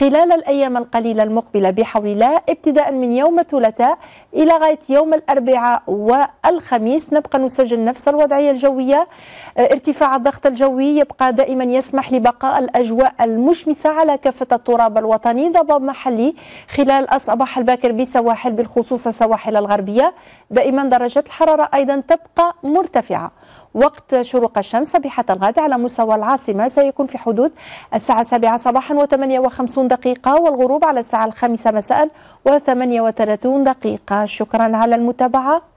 خلال الأيام القليلة المقبلة بحول الله ابتداء من يوم الثلاثاء إلى غاية يوم الأربعاء والخميس نبقى نسجل نفس الوضعية الجوية آه، ارتفاع الضغط الجوي يبقى دائما يسمح لبقاء الأجواء المشمسة على كافة التراب الوطني ضباب محلي خلال الصباح الباكر بسواحل بالخصوص السواحل الغربية دائما درجة الحرارة أيضا تبقى مرتفعة وقت شروق الشمس صبيحة الغد على مستوى العاصمة سيكون في حدود الساعة السابعة صباحا و58 دقيقة والغروب على الساعة الخامسة مساء و38 دقيقة شكرا على المتابعة